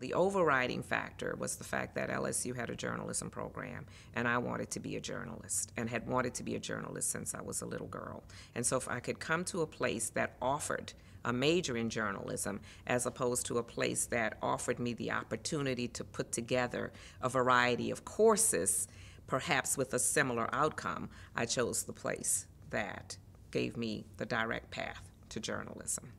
The overriding factor was the fact that LSU had a journalism program, and I wanted to be a journalist and had wanted to be a journalist since I was a little girl. And so, if I could come to a place that offered a major in journalism as opposed to a place that offered me the opportunity to put together a variety of courses, perhaps with a similar outcome, I chose the place that gave me the direct path to journalism.